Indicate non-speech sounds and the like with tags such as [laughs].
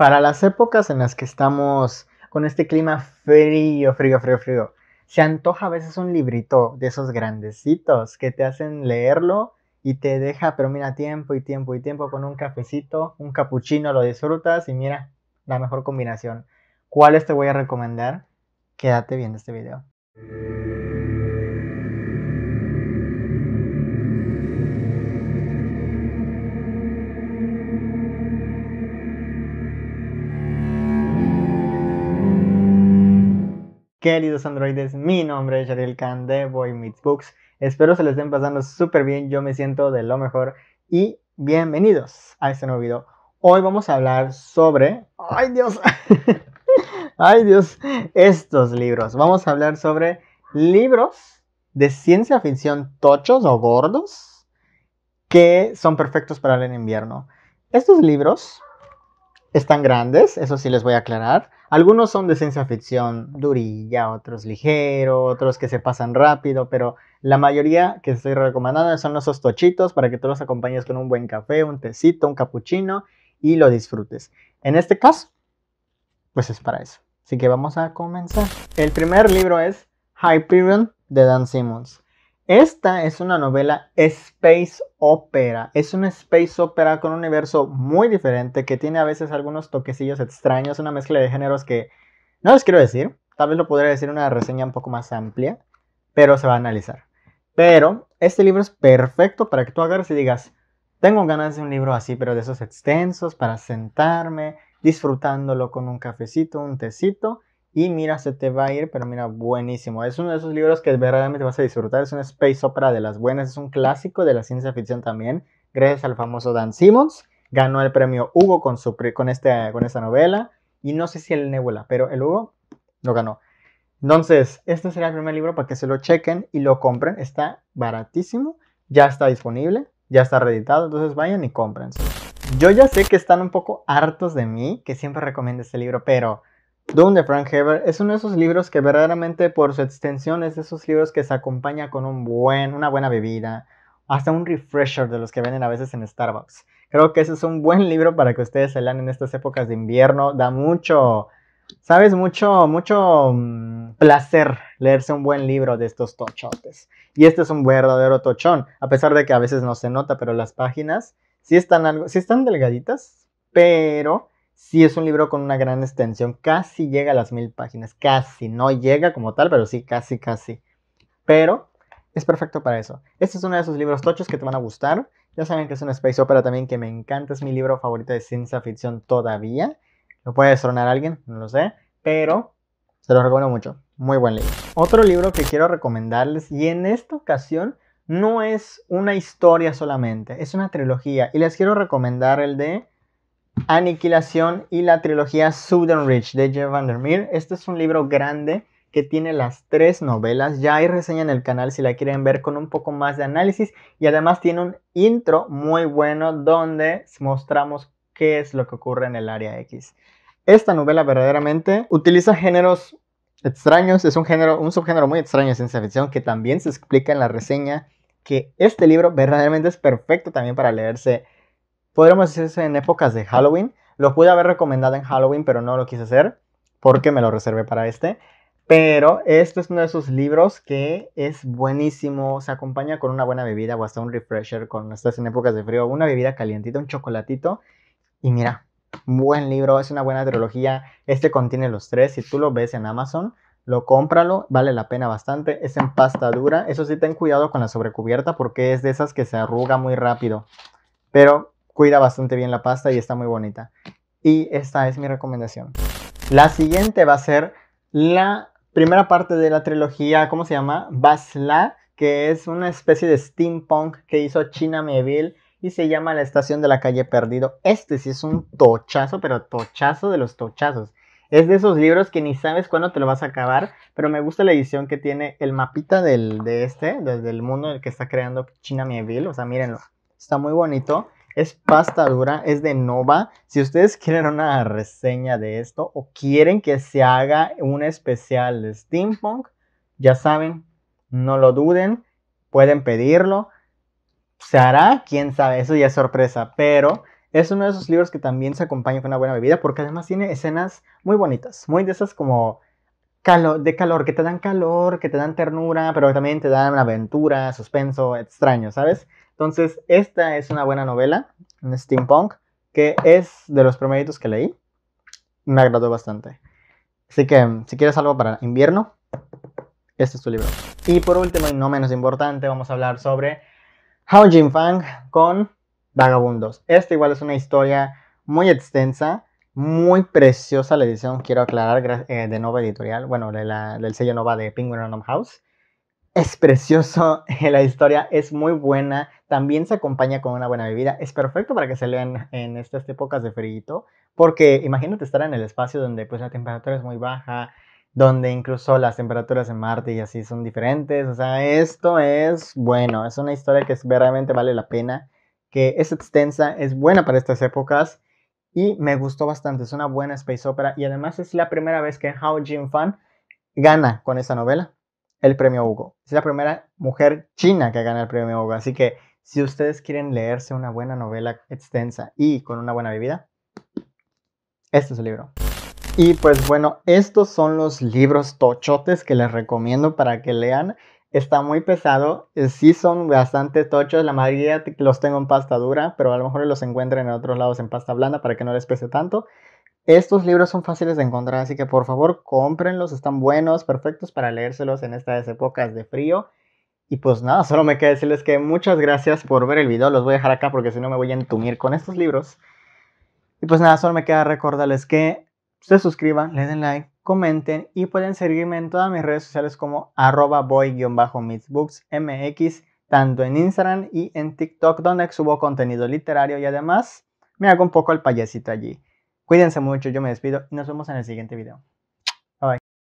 para las épocas en las que estamos con este clima frío, frío, frío, frío, se antoja a veces un librito de esos grandecitos que te hacen leerlo y te deja, pero mira, tiempo y tiempo y tiempo con un cafecito, un capuchino, lo disfrutas y mira, la mejor combinación. ¿Cuáles te voy a recomendar? Quédate viendo este video. Queridos androides, mi nombre es Ariel Khan de Boy Meets Books. Espero se les estén pasando súper bien, yo me siento de lo mejor y bienvenidos a este nuevo video. Hoy vamos a hablar sobre... ¡Ay Dios! [laughs] ¡Ay Dios! Estos libros. Vamos a hablar sobre libros de ciencia ficción tochos o gordos que son perfectos para el invierno. Estos libros están grandes, eso sí les voy a aclarar. Algunos son de ciencia ficción durilla, otros ligero, otros que se pasan rápido, pero la mayoría que estoy recomendando son esos tochitos para que tú los acompañes con un buen café, un tecito, un capuchino y lo disfrutes. En este caso, pues es para eso. Así que vamos a comenzar. El primer libro es Hyperion de Dan Simmons. Esta es una novela space opera. Es una space opera con un universo muy diferente que tiene a veces algunos toquecillos extraños, una mezcla de géneros que no les quiero decir. Tal vez lo podría decir en una reseña un poco más amplia, pero se va a analizar. Pero este libro es perfecto para que tú agarres y digas, tengo ganas de un libro así, pero de esos extensos, para sentarme, disfrutándolo con un cafecito, un tecito y mira, se te va a ir, pero mira, buenísimo. Es uno de esos libros que verdaderamente vas a disfrutar. Es una space opera de las buenas. Es un clásico de la ciencia ficción también. Gracias al famoso Dan Simmons. Ganó el premio Hugo con, su, con, este, con esta novela. Y no sé si el Nebula, pero el Hugo lo ganó. Entonces, este será el primer libro para que se lo chequen y lo compren. Está baratísimo. Ya está disponible. Ya está reeditado. Entonces vayan y cómprense. Yo ya sé que están un poco hartos de mí, que siempre recomiendo este libro, pero Dune de Frank Heber es uno de esos libros que verdaderamente por su extensión es de esos libros que se acompaña con un buen, una buena bebida, hasta un refresher de los que venden a veces en Starbucks. Creo que ese es un buen libro para que ustedes se lean en estas épocas de invierno. Da mucho, sabes, mucho, mucho mm, placer leerse un buen libro de estos tochotes. Y este es un verdadero tochón, a pesar de que a veces no se nota, pero las páginas sí están algo, sí están delgaditas, pero Sí es un libro con una gran extensión, casi llega a las mil páginas, casi, no llega como tal, pero sí, casi, casi. Pero es perfecto para eso. Este es uno de esos libros tochos que te van a gustar. Ya saben que es una space opera también que me encanta, es mi libro favorito de ciencia ficción todavía. Lo puede destronar alguien, no lo sé, pero se lo recomiendo mucho. Muy buen libro. Otro libro que quiero recomendarles y en esta ocasión no es una historia solamente, es una trilogía y les quiero recomendar el de Aniquilación y la trilogía Southern ridge de Jeff Vandermeer. Este es un libro grande que tiene las tres novelas. Ya hay reseña en el canal si la quieren ver con un poco más de análisis. Y además tiene un intro muy bueno donde mostramos qué es lo que ocurre en el área X. Esta novela verdaderamente utiliza géneros extraños. Es un género, un subgénero muy extraño de ciencia ficción que también se explica en la reseña. Que este libro verdaderamente es perfecto también para leerse podríamos decirse en épocas de Halloween. Lo pude haber recomendado en Halloween, pero no lo quise hacer porque me lo reservé para este. Pero este es uno de esos libros que es buenísimo, se acompaña con una buena bebida o hasta un refresher cuando estás en épocas de frío, una bebida calientita, un chocolatito. Y mira, buen libro, es una buena trilogía. Este contiene los tres, si tú lo ves en Amazon, lo cómpralo, vale la pena bastante. Es en pasta dura, eso sí, ten cuidado con la sobrecubierta porque es de esas que se arruga muy rápido. Pero cuida bastante bien la pasta y está muy bonita. Y esta es mi recomendación. La siguiente va a ser la primera parte de la trilogía, ¿cómo se llama? Basla, que es una especie de steampunk que hizo China Meville y se llama La Estación de la Calle Perdido. Este sí es un tochazo, pero tochazo de los tochazos. Es de esos libros que ni sabes cuándo te lo vas a acabar, pero me gusta la edición que tiene el mapita de este, desde el mundo en el que está creando China meville O sea, mírenlo, está muy bonito es pasta dura, es de Nova. Si ustedes quieren una reseña de esto o quieren que se haga un especial de steampunk, ya saben, no lo duden, pueden pedirlo. Se hará, quién sabe, eso ya es sorpresa, pero es uno de esos libros que también se acompaña con una buena bebida porque además tiene escenas muy bonitas, muy de esas como calor, de calor, que te dan calor, que te dan ternura, pero también te dan aventura, suspenso, extraño, ¿sabes? Entonces, esta es una buena novela, un steampunk, que es de los primeritos que leí. Me agradó bastante. Así que, mm, si quieres algo para invierno, este es tu libro. Y por último, y no menos importante, vamos a hablar sobre How Jim Fang con Vagabundos. Esta igual es una historia muy extensa, muy preciosa la edición, quiero aclarar, eh, de Nova Editorial, bueno, la, del sello Nova de Penguin Random House es precioso, [laughs] la historia es muy buena, también se acompaña con una buena bebida, es perfecto para que se lean en estas épocas de frío, porque imagínate estar en el espacio donde pues la temperatura es muy baja, donde incluso las temperaturas en Marte y así son diferentes, o sea, esto es bueno, es una historia que es, vale la pena, que es extensa, es buena para estas épocas y me gustó bastante, es una buena space opera y además es la primera vez que Hao Jin-fan gana con esa novela el premio Hugo. Es la primera mujer china que gana el premio Hugo. Así que si ustedes quieren leerse una buena novela extensa y con una buena bebida, este es el libro. Y pues bueno, estos son los libros tochotes que les recomiendo para que lean. Está muy pesado, eh, sí son bastante tochos, la mayoría los tengo en pasta dura, pero a lo mejor los encuentren en otros lados en pasta blanda para que no les pese tanto. Estos libros son fáciles de encontrar, así que por favor cómprenlos, están buenos, perfectos para leérselos en estas épocas de frío. Y pues nada, solo me queda decirles que muchas gracias por ver el video, los voy a dejar acá porque si no me voy a entumir con estos libros. Y pues nada, solo me queda recordarles que se suscriban, le den like, comenten y pueden seguirme en todas mis redes sociales como arroba boy tanto en Instagram y en TikTok, donde subo contenido literario y además me hago un poco el payasito allí. Cuídense mucho, yo me despido y nos vemos en el siguiente video.